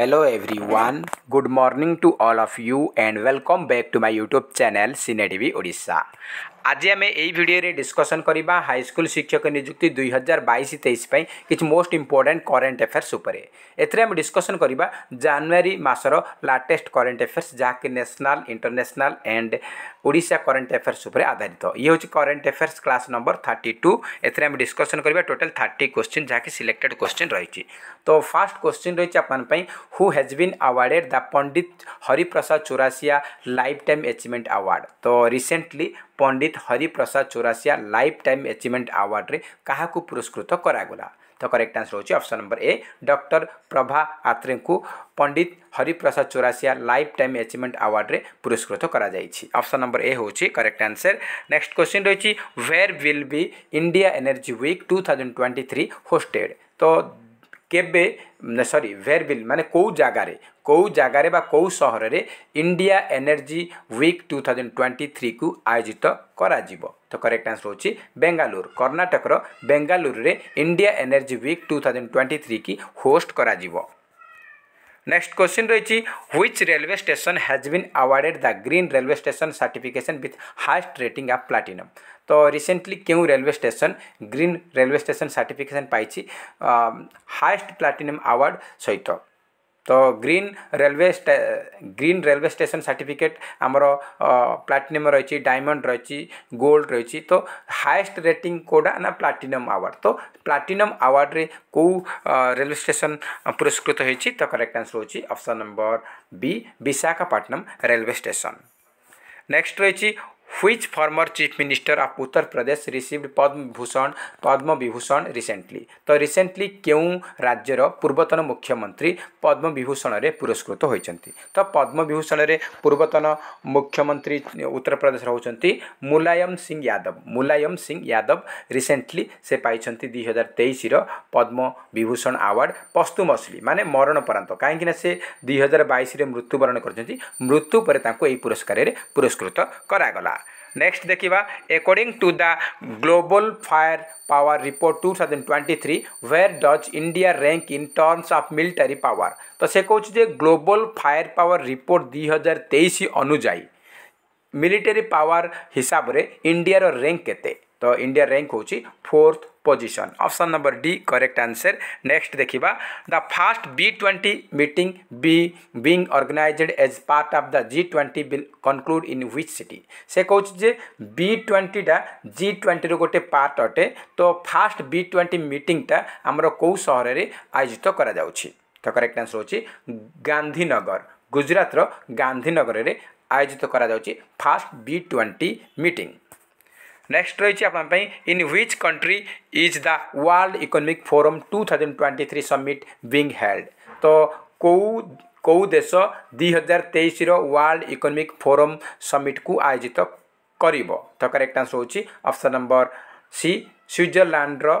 Hello everyone, good morning to all of you and welcome back to my YouTube channel TV Odisha. আজি আমি এই ভিডিওরে discussion করা high school শিক্ষক নিযুক্তি দুই হাজার বাইশ তেইশ কিছু মোস্ট ইম্পর্টাট করেন্ট আফেয়ার্স উপরে এতে আমি ডিসকসন করা জানুয়ারি মাসর লাটেস্ট করেন্ট আফেয়ার্স যা কি national international and Odisha current affairs উপরে আধারিত ইয়ে হচ্ছে current affairs class number thirty two এতে আমি ডিসকসন করা টোটাল থার্টি কোশ্চিন যা কি সিলেক্টেড কোশ্চিন রয়েছে তো ফার্স্ট কোশ্চিন রয়েছে আপনার who has been awarded the Pandit Hariprasad Chaurasia lifetime achievement award তো recently Pandit Hariprasad Chaurasia lifetime achievement ଆୱାର୍ଡ଼ରେ କାହାକୁ ପୁରସ୍କୃତ କରାଗଲା ତ କରେକ୍ଟ ଆନ୍ସର ହେଉଛି option number A doctor Prabha ଆତ୍ରେଙ୍କୁ Pandit Hariprasad Chaurasia lifetime achievement ଆୱାର୍ଡ଼ରେ ପୁରସ୍କୃତ କରାଯାଇଛି ଅପସନ୍ ନମ୍ବର ଏ ହେଉଛି କରେକ୍ଟ ଆନ୍ସର ନେକ୍ସଟ କ୍ୱେଶ୍ଚିନ୍ ରହିଛି where will be India energy week two thousand twenty three hosted ତ କେବେ ସରି ହ୍ୱେର୍ ୱିଲ୍ ମାନେ କେଉଁ ଜାଗାରେ কেউ জায়গায় বা কেউ সহরের India energy week two thousand twenty থ্রিকু আয়োজিত করা যাব ତ କରେକ୍ଟ ଆନ୍ସର ହେଉଛି ବେଙ୍ଗାଲୁରୁ କର୍ଣ୍ଣାଟକର ବେଙ୍ଗାଲୁରୁରେ India energy week two thousand twenty ଥ୍ରୀକି ହୋଷ୍ଟ କରାଯିବ ନେକ୍ସଟ କ୍ୱେଶ୍ଚିନ୍ ରହିଛି which railway station has been awarded the green railway station certification with highest rating of platinum ତ ରିସେଣ୍ଟଲି କେଉଁ railway station green railway station certification ପାଇଛି highest platinum award ସହିତ तो green railway green railway station certificate आमर platinum रही diamond रही gold रही तो हाएस्ट रेटिंग कौटा ना प्लाटिनम आवार्ड तो प्लाटिनम आवार्ड रे कौ रेलवे स्टेशन पुरस्कृत हो तो करेक्ट आंसर होगी option number B Visakhapatnam railway station next रही which former chief minister of Uttar Pradesh receive Padma Bhushan Padma Vibhushan recently त रिसेन्टली केही राज्य र पूर्वतन मुख्यमन्त्री पद्मविभूषणले पुरस्कृत हुन्छ त पद्मविभूषणले पूर्वतन मुख्यमन्त्री उत्तर प्रदेश मुलायम सिंह यादव मुलायम सिंह यादव रिसेन्टली सेन्टि दुई हजार तेइस र पद्मविभूषण अवार्ड पस्तुमसलि मे मरपरान्त कहाँक नसे दुई हजार बइसे मृत्युबरण गरिन्छ मृत्युपरे ती पुरस्कारले पुरस्कृत गरागला নেক্সট দেখিবা according to the global firepower report two thousand twenty three where does India rank in terms of military power ତ ସେ କହୁଛି ଯେ ଗ୍ଲୋବାଲ୍ ଫାୟାର ପାୱାର ରିପୋର୍ଟ ଦୁଇ ହଜାର ତେଇଶ ଅନୁଯାୟୀ ମିଲିଟାରୀ ପାୱାର ହିସାବରେ ଇଣ୍ଡିଆର ର୍ୟାଙ୍କ କେତେ ইন্ডিয়া র্যাঙ্ক ହେଉଛି fourth position option number D correct answer next ଦେଖିବା the first B twenty meeting be being organised as part of the G twenty will conclude in which city ସେ କହୁଛି ଯେ ବି ଟ୍ୱେଣ୍ଟିଟା G ଟ୍ୱେଣ୍ଟିର ଗୋଟେ part ଅଟେ ତ first B twenty ମିଟିଂଟା ଆମର କେଉଁ ସହରରେ ଆୟୋଜିତ କରାଯାଉଛି ତ କରେକ୍ଟ ଆନ୍ସର୍ ହେଉଛି ଗାନ୍ଧୀନଗର ଗୁଜୁରାଟର ଗାନ୍ଧୀନଗରରେ ଆୟୋଜିତ କରାଯାଉଛି first B twenty meeting next रही आप in which country is the world economic forum 2023 summit being held तो कौ कौ देश हजार तेईस वर्ल्ड इकोनोमिक फोरम समिट को आयोजित कर तो करेक्ट आंसर होची ऑप्शन नंबर सी स्विट्जरलैंड रो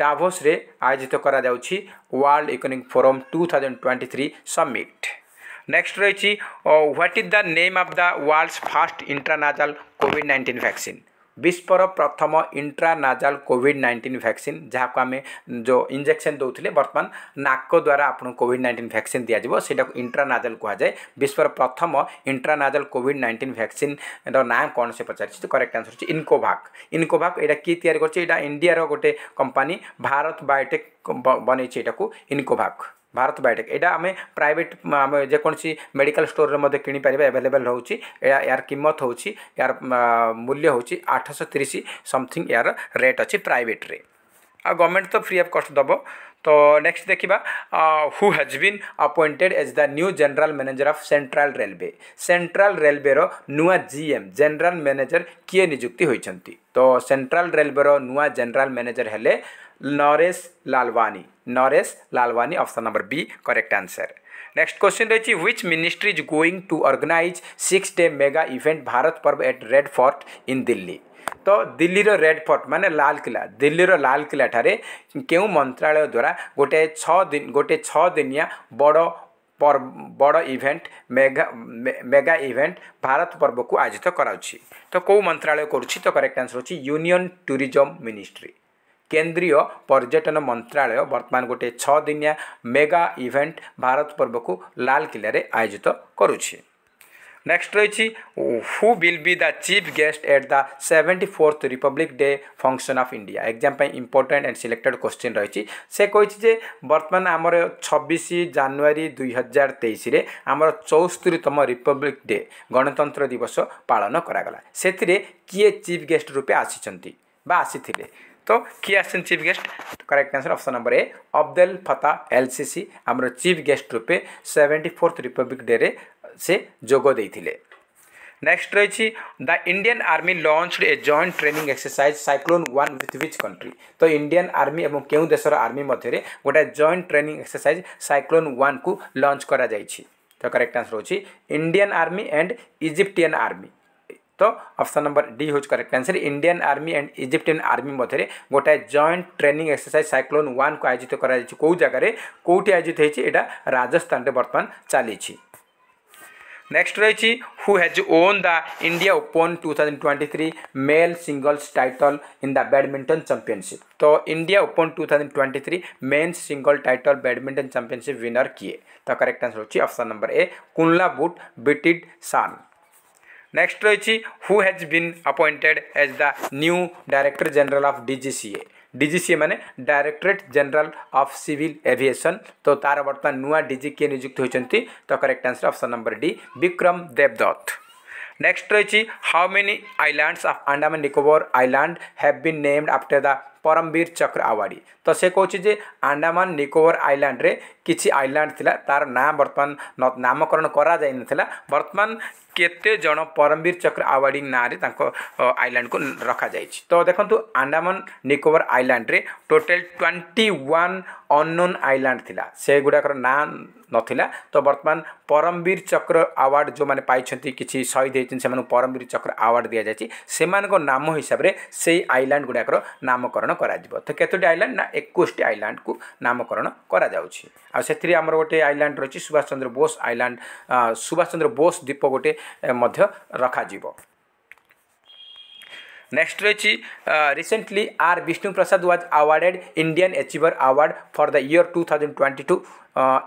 डाभोस रे आयोजित करा जाउची world thousand forum 2023 summit next रही what is the name of the world's first international COVID 19 vaccine विश्वर प्रथम इंट्रानाजाल कोविड नाइंटीन भैक्सीन जहाँ को आम जो इंजेक्शन दौले बर्तमान नाक द्वारा आपको कोविड नाइंटीन भैक्सीन दिज्व से इंट्रानाजाल कहुए विश्वर प्रथम इन्ट्रानाजाल कोविड नाइंटीन भैक्सीन रहा कौन से पचार करेक्ट आंसर हो इनकोभाक इनकोभाक यहाँ किए या इंडियार गोटे कंपानी भारत बायोटेक् बनई इनकोभाक ଭାରତ ବାୟୋଟେକ୍ ଏଇଟା ଆମେ ପ୍ରାଇଭେଟ୍ ଆମେ ଯେକୌଣସି ମେଡ଼ିକାଲ ଷ୍ଟୋରରେ ମଧ୍ୟ କିଣିପାରିବା ଆଭେଲେବେଲ୍ ରହୁଛି ଏହା ଏହାର କିମତ ହେଉଛି ଏହାର ମୂଲ୍ୟ ହେଉଛି ଆଠଶହ ତିରିଶ ସମଥିଙ୍ଗ ଏହାର ରେଟ୍ ଅଛି ପ୍ରାଇଭେଟ୍ରେ ଆଉ ଗଭର୍ଣ୍ଣମେଣ୍ଟ ତ ଫ୍ରି ଅଫ୍ କଷ୍ଟ ଦେବ ତ ନେକ୍ସଟ ଦେଖିବା who has been appointed as the new general manager of central railway central ରେଲୱେର ନୂଆ ଜିଏମ୍ ଜେନେରାଲ୍ ମ୍ୟାନେଜର୍ କିଏ ନିଯୁକ୍ତି ହୋଇଛନ୍ତି ତ ସେଣ୍ଟ୍ରାଲ୍ ରେଲୱେର ନୂଆ ଜେନେରାଲ୍ ମ୍ୟାନେଜର୍ ହେଲେ Naresh Lalwani Naresh Lalwani option number B correct answer next question रही which ministry is going to organise six day mega event Bharat Parv at Red Fort in Delhi ତ ଦିଲ୍ଲୀର ରେଡ୍ ଫୋର୍ଟ ମାନେ ଲାଲ କିଲ୍ଲା ଦିଲ୍ଲୀର ଲାଲ କିଲ୍ଲାଠାରେ କେଉଁ ମନ୍ତ୍ରାଳୟ ଦ୍ୱାରା ଗୋଟିଏ ଛଅ ଦିନ ଗୋଟିଏ ଛଅ ଦିନିଆ ବଡ଼ ବଡ଼ event mega mega event Bharat ପର୍ବକୁ ଆୟୋଜିତ କରାଉଛି ତ କେଉଁ ମନ୍ତ୍ରାଳୟ କରୁଛି ତ କରେକ୍ଟ ଆନ୍ସର ହେଉଛି ୟୁନିୟନ୍ ଟୁରିଜମ୍ ମିନିଷ୍ଟ୍ରି কেন্দ্রীয় পর্যটন মন্ত্রালয় বর্তমান গোটিଏ ଛଅ ଦିନିଆ ମେଗା ଇଭେଣ୍ଟ ଭାରତ ପର୍ବକୁ ଲାଲକିଲ୍ଲାରେ ଆୟୋଜିତ କରୁଛି ନେକ୍ସଟ ରହିଛି who will be the chief guest at the seventy fourth Republic Day function of India exam ପାଇଁ ଇମ୍ପୋର୍ଟାଣ୍ଟ ଆଣ୍ଡ ସିଲେକ୍ଟେଡ୍ କ୍ୱେଶ୍ଚିନ୍ ରହିଛି ସେ କହିଛି ଯେ ବର୍ତ୍ତମାନ ଆମର ଛବିଶ ଜାନୁଆରୀ ଦୁଇ ହଜାର ତେଇଶରେ ଆମର ଚଉସ୍ତରୀତମ ରିପବ୍ଲିକ୍ ଡେ ଗଣତନ୍ତ୍ର ଦିବସ ପାଳନ କରାଗଲା ସେଥିରେ କିଏ ଚିଫ୍ ଗେଷ୍ଟ ରୂପେ ଆସିଛନ୍ତି ବା ଆସିଥିଲେ तो किए चीफ गेस्ट तो correct answer option number A Abdel Fattah el Sisi आमर चीफ गेस्ट रूपे सेवेन्टी फोर्थ रिपब्लिक डे से देते नेक्स्ट रही the Indian army launched a joint training exercise Cyclone one with which country तो Indian army और क्यों देशर army मध्य गोटे joint training exercise Cyclone one को लॉन्च करा तो करेक्ट आंसर हो Indian army and Egyptian army तो ऑप्शन नंबर डी हूँ correct answer Indian army and Egyptian army मध्य गोटे joint training exercise Cyclone one को आयोजित करो जगार कौटी आयोजित होटा राजस्थान में बर्तमान चली नेक्स्ट रही who has won the India open 2023 thousand twenty three male singles title in the badminton championship तो India open 2023 thousand twenty three men's singles title badminton championship winner किए तो correct answer option number A Kunlavut Vitidsarn next রয়েছে who has been appointed as the new director general of DGCA DGCA মানে directorate general of civil aviation তো তার বর্তমান নূয়া DG কিয়ে নিযুক্ত হয়েছেন তো correct answer option number D Vikram দেবদত্ত নেক্সট রয়েছে how many islands of Andaman Nicobar island have been named after the Param Vir Chakra awardee তো সে কৌছি যে আন্ডামান নিকোবর আইল্যান্ডরে কিছু আইল্যান্ড লা তার না বর্তমান নামকরণ করা যাই নথিলা বর্তমান କେତେ ଜଣ ପରମବୀର ଚକ୍ର ଆୱାର୍ଡ଼ିଂ ନାଁରେ ତାଙ୍କ ଆଇଲ୍ୟାଣ୍ଡକୁ ରଖାଯାଇଛି ତ ଦେଖନ୍ତୁ ଆଣ୍ଡାମାନ ନିକୋବର ଆଇଲ୍ୟାଣ୍ଡରେ total twenty one unknown island ଥିଲା ସେଗୁଡ଼ାକର ନାଁ ନଥିଲା ତ ବର୍ତ୍ତମାନ ପରମବୀର ଚକ୍ର ଆୱାର୍ଡ଼ ଯେଉଁମାନେ ପାଇଛନ୍ତି କିଛି ଶହୀଦ ହୋଇଛନ୍ତି ସେମାନଙ୍କୁ ପରମବୀର ଚକ୍ର ଆୱାର୍ଡ଼ ଦିଆଯାଇଛି ସେମାନଙ୍କ ନାମ ହିସାବରେ ସେଇ ଆଇଲ୍ୟାଣ୍ଡ ଗୁଡ଼ାକର ନାମକରଣ କରାଯିବ ତ କେତୋଟି ଆଇଲ୍ୟାଣ୍ଡ ନା ଏକୋଇଶଟି ଆଇଲ୍ୟାଣ୍ଡକୁ ନାମକରଣ କରାଯାଉଛି ଆଉ ସେଥିରେ ଆମର ଗୋଟେ ଆଇଲ୍ୟାଣ୍ଡ ରହିଛି ସୁଭାଷ ଚନ୍ଦ୍ର ବୋଷ ଆଇଲ୍ୟାଣ୍ଡ ସୁଭାଷ ଚନ୍ଦ୍ର ବୋଷ ଦ୍ୱୀପ ଗୋଟେ ମଧ୍ୟ ରଖାଯିବ ନେକ୍ସଟ ରହିଛି recently R Bishnuprasad was awarded Indian achiever award for the year two thousand twenty two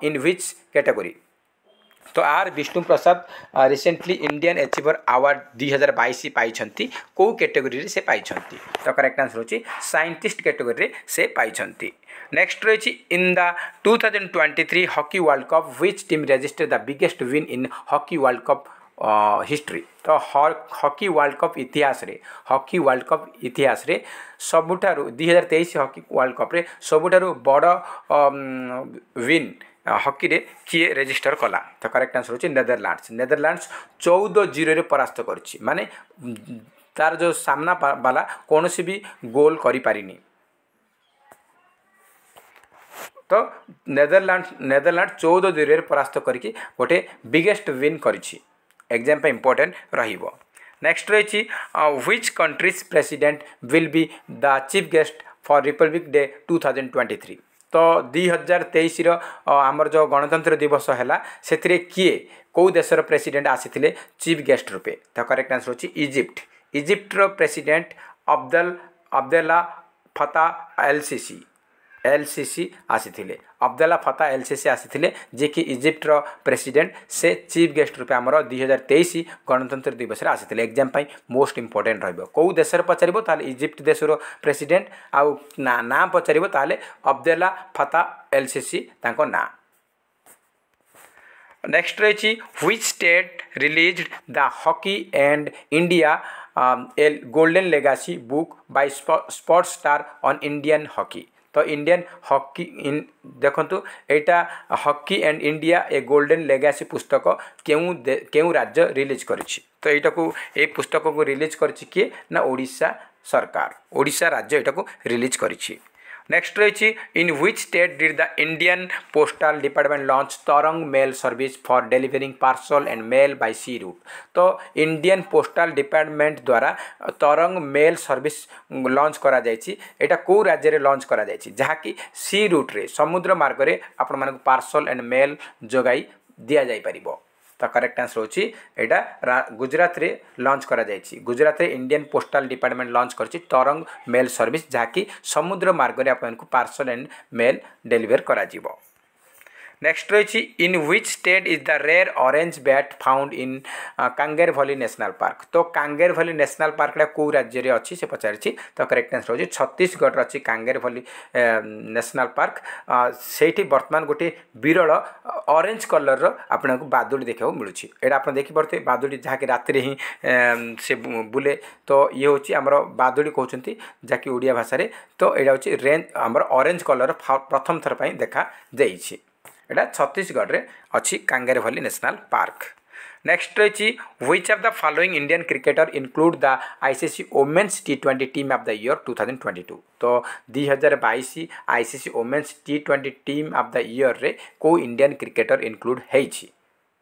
in which category তো R Bishnuprasad recently Indian achiever award দুই হাজার বাইশ পাই কেউ ক্যাটেগোরি সে পাই তো করেক্ট আনসর হচ্ছে সাইন্টিস্ট ক্যাটেগোরি সে পাই নেক্সট রয়েছে in the two thousand twenty three hockey world cup which team register the biggest win in hockey world cup history ତ ହକି ୱାର୍ଲଡ଼ କପ୍ ଇତିହାସରେ ହକି ୱାର୍ଲଡ଼ କପ୍ ଇତିହାସରେ ସବୁଠାରୁ ଦୁଇ ହଜାର ତେଇଶ ହକି ୱାର୍ଲଡ଼ କପ୍ରେ ସବୁଠାରୁ ବଡ଼ ୱିନ୍ ହକିରେ କିଏ ରେଜିଷ୍ଟର କଲା ତ କରେକ୍ଟ ଆନ୍ସର ହେଉଛି ନେଦରଲ୍ୟାଣ୍ଡସ୍ ନେଦରଲ୍ୟାଣ୍ଡସ୍ ଚଉଦ ଜିରୋରେ ପରାସ୍ତ କରିଛି ମାନେ ତାର ଯେଉଁ ସାମ୍ନା ବାଲା କୌଣସି ବି ଗୋଲ୍ କରିପାରିନି ତ ନେଦରଲ୍ୟାଣ୍ଡ ନେଦରଲ୍ୟାଣ୍ଡ ଚଉଦ ଜିରୋରେ ପରାସ୍ତ କରିକି ଗୋଟେ ବିଗେଷ୍ଟ ୱିନ୍ କରିଛି ଏକ୍ଜାମ୍ ପାଇଁ ଇମ୍ପୋର୍ଟାଣ୍ଟ ରହିବ ନେକ୍ସଟ ରହିଛି which country's president will be the chief guest for Republic Day two thousand twenty three ତ ଦୁଇ ହଜାର ତେଇଶର ଆମର ଯେଉଁ ଗଣତନ୍ତ୍ର ଦିବସ ହେଲା ସେଥିରେ କିଏ କେଉଁ ଦେଶର ପ୍ରେସିଡେଣ୍ଟ ଆସିଥିଲେ ଚିଫ୍ ଗେଷ୍ଟ ରୂପେ ତ କରେକ୍ଟ ଆନ୍ସର ହେଉଛି ଇଜିପ୍ଟ ଇଜିପ୍ଟର president Abdel Abdel Fattah el Sisi el Sisi ଆସିଥିଲେ Abdullah Fattah el Sisi ଆସିଥିଲେ ଯିଏକି ଇଜିପ୍ଟର ପ୍ରେସିଡେଣ୍ଟ ସେ ଚିଫ୍ ଗେଷ୍ଟ ରୂପେ ଆମର ଦୁଇ ହଜାର ତେଇଶ ଗଣତନ୍ତ୍ର ଦିବସରେ ଆସିଥିଲେ ଏକ୍ଜାମ୍ ପାଇଁ ମୋଷ୍ଟ ଇମ୍ପୋର୍ଟାଣ୍ଟ ରହିବ କେଉଁ ଦେଶରେ ପଚାରିବ ତାହେଲେ ଇଜିପ୍ଟ ଦେଶର ପ୍ରେସିଡେଣ୍ଟ ଆଉ ନା ନାଁ ପଚାରିବ ତାହେଲେ Abdel Fattah el Sisi ତାଙ୍କ ନାଁ ନେକ୍ସଟ ରହିଛି which state release the hockey and India a golden legacy book by sports star on Indian hockey ତ ଇଣ୍ଡିଆନ୍ ହକି ଦେଖନ୍ତୁ ଏଇଟା hockey and India a golden legacy ପୁସ୍ତକ କେଉଁ କେଉଁ ରାଜ୍ୟ ରିଲିଜ୍ କରିଛି ତ ଏଇଟାକୁ ଏଇ ପୁସ୍ତକକୁ ରିଲିଜ୍ କରିଛି କିଏ ନା ଓଡ଼ିଶା ସରକାର ଓଡ଼ିଶା ରାଜ୍ୟ ଏଇଟାକୁ ରିଲିଜ୍ କରିଛି নেক্সট রয়েছে in which state did the Indian postal department launch Tarang mail service for delivering parcel and mail by sea route তো ইন্ডিয়ান পোস্টাল ডিপার্টমেন্ট দ্বারা তরং মেল সার্ভিস লঞ্চ করা যাইছি এটা কেউ রাজ্যের লঞ্চ করা যাইছি যাহাকি সি রুটরে সমুদ্র মার্গরে আপনার পার্সল অ্যান্ড মেল যোগাই দিয়া যাই পারিব ତ କରେକ୍ଟ ଆନ୍ସର ହେଉଛି ଏଇଟା ଗୁଜରାଟରେ ଲଞ୍ଚ କରାଯାଇଛି ଗୁଜରାଟରେ ଇଣ୍ଡିଆନ୍ ପୋଷ୍ଟାଲ ଡିପାର୍ଟମେଣ୍ଟ ଲଞ୍ଚ କରିଛି ତରଙ୍ଗ ମେଲ୍ ସର୍ଭିସ୍ ଯାହାକି ସମୁଦ୍ର ମାର୍ଗରେ ଆପଣଙ୍କୁ ପାର୍ସଲ ଆଣ୍ଡ ମେଲ୍ ଡେଲିଭର କରାଯିବ নেক্সট রয়েছে in which state is the rare orange bat found in Kanger valley national park তো কাঙ্গের ভ্যালি ন্যাশনাল পার্কটা কেউ রাজ্যের অছি সে পচারিছি তো করেক্ট আনসর হচ্ছে ছত্তিশগড় অছি কাঙ্গের ভ্যালি ন্যাশনাল পার্ক সেইটি বর্তমান গোটি বিরল অরেঞ্জ কলরর আপনার বাদুড়ি দেখা মিলুছি এটা আপনার দেখিপারে বাদুড়ি যাকে রাতে হি সে বুলে তো ইয়ে হচ্ছে আমার বাদুড়ি কৌঁচ যাকে ওড়িয়া ভাষায় তো এটা হচ্ছে রেঞ্জ আমার অরেঞ্জ কলর প্রথম থর দেখা যাইছে এটা ছত্তিশগড়ে অছি কাঙ্গারভলি ন্যাশনাল পার্ক নেক্সট রয়েছে which of the following Indian cricketer include the ICC women's T twenty team of the year two thousand twenty two তো দুই হাজার বাইশ ICC women's T twenty team of the ইয়র্রে কেউ ইন্ডিয়ান ক্রিকেটর ইনক্লুড হয়েছি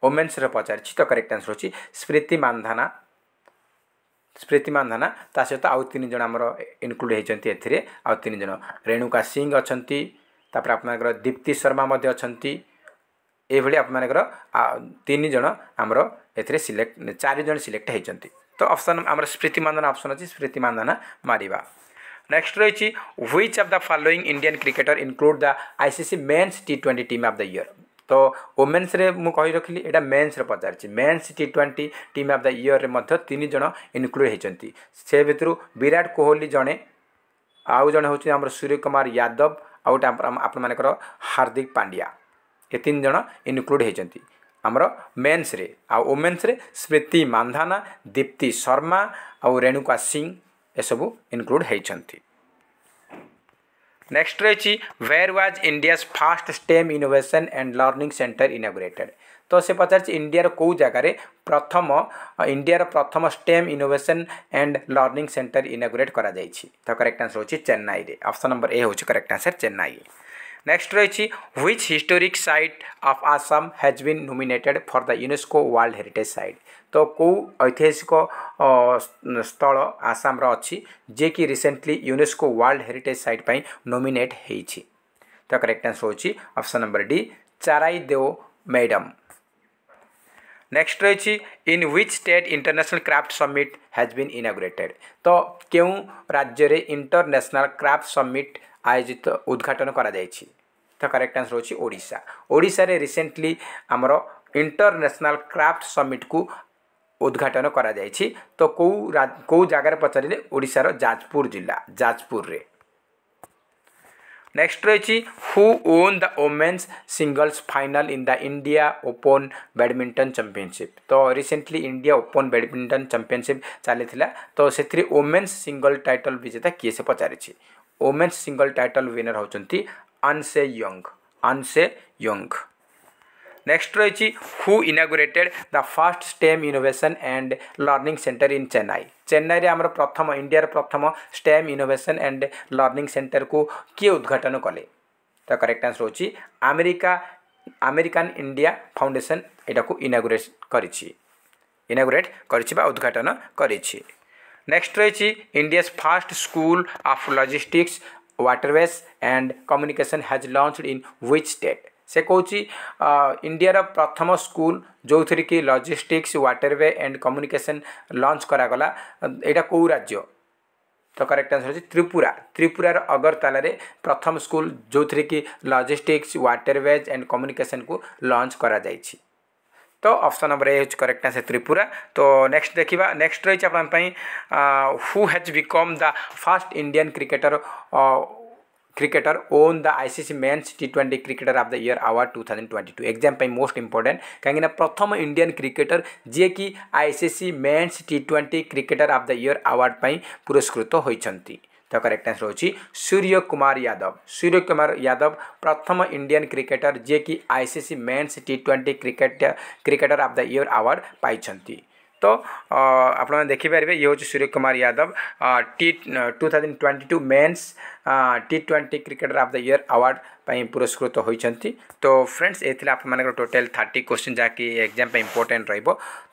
ওমেন্সরে পচারিছি তো correct answer হচ্ছে স্মৃতি মান্ধানা ସ୍ମୃତି ମାନ୍ଧାନା ତା ସହିତ ଆଉ ତିନି ଜଣ ଆମର ଇନକ୍ଲୁଡ଼ ହେଇଛନ୍ତି ଏଥିରେ ଆଉ ତିନି ଜଣ ରେଣୁକା ସିଂ ଅଛନ୍ତି ତାପରେ ଆପଣମାନଙ୍କର ଦୀପ୍ତି ଶର୍ମା ମଧ୍ୟ ଅଛନ୍ତି ଏଇଭଳି ଆପଣମାନଙ୍କର ତିନି ଜଣ ଆମର ଏଥିରେ ସିଲେକ୍ଟ ଚାରି ଜଣ ସିଲେକ୍ଟ ହେଇଛନ୍ତି ତ ଅପସନ୍ ଆମର ସ୍ମୃତି ମାନ୍ଦନା ଅପସନ୍ ଅଛି ସ୍ମୃତି ମାନ୍ଦନା ମାରିବା ନେକ୍ସଟ ରହିଛି which of the following Indian cricketer include the ICC men's T twenty team of the year ତ ଓମେନ୍ସରେ ମୁଁ କହି ରଖିଲି ଏଇଟା ମେନ୍ସରେ ପଚାରିଛି men's T twenty team of the ଇୟର୍ରେ ମଧ୍ୟ ତିନି ଜଣ ଇନକ୍ଲୁଡ୍ ହୋଇଛନ୍ତି ସେ ଭିତରୁ ବିରାଟ କୋହଲି ଜଣେ ଆଉ ଜଣେ ହେଉଛି ଆମର ସୂର୍ଯ୍ୟ କୁମାର ୟାଦବ ଆଉ ଗୋଟେ ଆପଣମାନଙ୍କର ହାର୍ଦ୍ଦିକ ପାଣ୍ଡିଆ ଏ ତିନି ଜଣ ଇନକ୍ଲୁଡ଼୍ ହୋଇଛନ୍ତି ଆମର ମେନ୍ସରେ ଆଉ ଓମେନ୍ସରେ ସ୍ମୃତି ମାନ୍ଧାନା ଦୀପ୍ତି ଶର୍ମା ଆଉ ରେଣୁକା ସିଂ ଏସବୁ ଇନକ୍ଲୁଡ଼୍ ହୋଇଛନ୍ତି ନେକ୍ସଟ ରହିଛି where was India's first STEM innovation and learning centre inaugurated तो ତ पचार इंडिया ଇଣ୍ଡିଆର जगार प्रथम इंडिया प्रथम STEM innovation and learning centre inaugurate कर तो करेक्ट आंसर ଆନ୍ସର चेन्नई में अप्सन नंबर ए हूँ करेक्ट आंसर चेन्नई नेक्स्ट रही which historic site of Assam has been nominated for the UNESCO world heritage site तो कौ ऐतिहासिक स्थल आसाम अच्छी जे कि recently UNESCO world heritage site पर नोमेट हो correct answer option number D Charaideo madam next রয়েছে in which state international craft summit has been inaugurated তো কেউ রাজ্যের ইন্টারন্যাশনাল ক্রাফট সমিট আয়োজিত উদ্ঘাটন করা যাইছি তো করেক্ট আনসর হচ্ছে ওড়িশা ওড়িশার রিসেন্টলি আমার ইন্টারন্যাশনাল ক্রাফট সমিট কু ଉଦ୍ଘାଟନ କରାଯାଇଛି ତ କେଉଁ କେଉଁ ଜାଗାରେ ପଚାରିଲେ ଓଡ଼ିଶାର ଯାଜପୁର ଜିଲ୍ଲା ଯାଜପୁରରେ नेक्स्ट रही who won the women's singles final in the India Open badminton championship तो recently India Open badminton championship चली तो से ओमेन्स सिंगल टाइटल विजेता किए से पचारि ओमेन्स सिंगल टाइटल विनर होंगे अनसे यंग यंग নেক্সট রয়েছে who inaugurated the first STEM innovation and learning centre in Chennai চেন্নাইরে আমার প্রথম ইন্ডিয়ার প্রথম স্টেম ইনোভেশন অ্যান্ড লর্নিং সেন্টারকু কিয়ে উদ্ঘাটন কলে তার করেক্ট আনসর হচ্ছে আমেরিকা আমেরিকান ইন্ডিয়া ফাউন্ডেসন এটাকে ইনাগুরেট করেছি ইনাগুরেট করেছি বা উদ্ঘাটন করেছি নেক্সট রয়েছে India's first school of logistics waterways and communication has launched in which state ସେ କହୁଛି ଇଣ୍ଡିଆର ପ୍ରଥମ ସ୍କୁଲ ଯେଉଁଥିରେ କି logistics waterway and communication launch କରାଗଲା ଏଇଟା କେଉଁ ରାଜ୍ୟ ତ କରେକ୍ଟ ଆନ୍ସର୍ ହେଉଛି ତ୍ରିପୁରା ତ୍ରିପୁରାର ଅଗରତାଲାରେ ପ୍ରଥମ ସ୍କୁଲ ଯେଉଁଥିରେ କି ଲଜିଷ୍ଟିକ୍ସ ୱାଟରୱେଜ୍ ଆଣ୍ଡ କମ୍ୟୁନିକେସନ୍କୁ ଲଞ୍ଚ କରାଯାଇଛି ତ ଅପସନ୍ ନମ୍ବର ଏ ହେଉଛି କରେକ୍ଟ ଆନ୍ସର୍ ତ୍ରିପୁରା ତ ନେକ୍ସଟ ଦେଖିବା ନେକ୍ସଟ ରହିଛି ଆପଣଙ୍କ ପାଇଁ who has become the first Indian cricketer cricketer won the ICC men's T twenty cricketer of the year award two thousand twenty two exam most important कहीं प्रथम Indian cricketer कि ICC men's T twenty cricketer of the year award पर पुरस्कृत होती तो correct answer हो सूर्य कुमार यादव सूर्य कुमार यादव प्रथम Indian cricketer जिकि ICC men's T twenty cricket cricketer of the year award पाई तो आप देखिपर ये हूँ Suryakumar Yadav T two thousand twenty two men's T twenty cricketer of the year award ପାଇଁ ପୁରସ୍କୃତ ହୋଇଛନ୍ତି ତ ଫ୍ରେଣ୍ଡସ୍ ଏ ଥିଲା ଆପଣମାନଙ୍କର ଟୋଟାଲ୍ ଥାର୍ଟି କୋଶ୍ଚିନ୍ ଯାହାକି ଏକ୍ଜାମ୍ ପାଇଁ ଇମ୍ପୋର୍ଟାଣ୍ଟ ରହିବ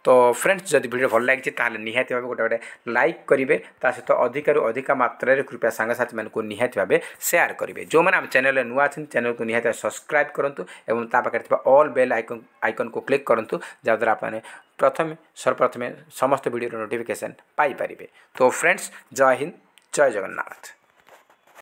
ତ ଫ୍ରେଣ୍ଡସ୍ ଯଦି ଭିଡ଼ିଓ ଭଲ ଲାଗିଛି ତାହେଲେ ନିହାତି ଭାବେ ଗୋଟେ ଗୋଟେ ଲାଇକ୍ କରିବେ ତା ସହିତ ଅଧିକାରୁ ଅଧିକା ମାତ୍ରାରେ କୃପା ସାଙ୍ଗସାଥିମାନଙ୍କୁ ନିହାତି ଭାବେ ସେୟାର କରିବେ ଯେଉଁମାନେ ଆମ ଚ୍ୟାନେଲ୍ରେ ନୂଆ ଅଛନ୍ତି ଚ୍ୟାନେଲ୍କୁ ନିହାତି ଭାବେ ସବସ୍କ୍ରାଇବ୍ କରନ୍ତୁ ଏବଂ ତା ପାଖରେ ଥିବା ଅଲ୍ ବେଲ୍ ଆଇକନ୍ ଆଇକନ୍କୁ କ୍ଲିକ୍ କରନ୍ତୁ ଯାହାଦ୍ୱାରା ଆପଣମାନେ ପ୍ରଥମେ ସର୍ବପ୍ରଥମେ ସମସ୍ତ ଭିଡ଼ିଓର ନୋଟିଫିକେସନ୍ ପାଇପାରିବେ ତ ଫ୍ରେଣ୍ଡସ୍ ଜୟ ହିନ୍ଦ ଜୟ ଜଗନ୍ନାଥ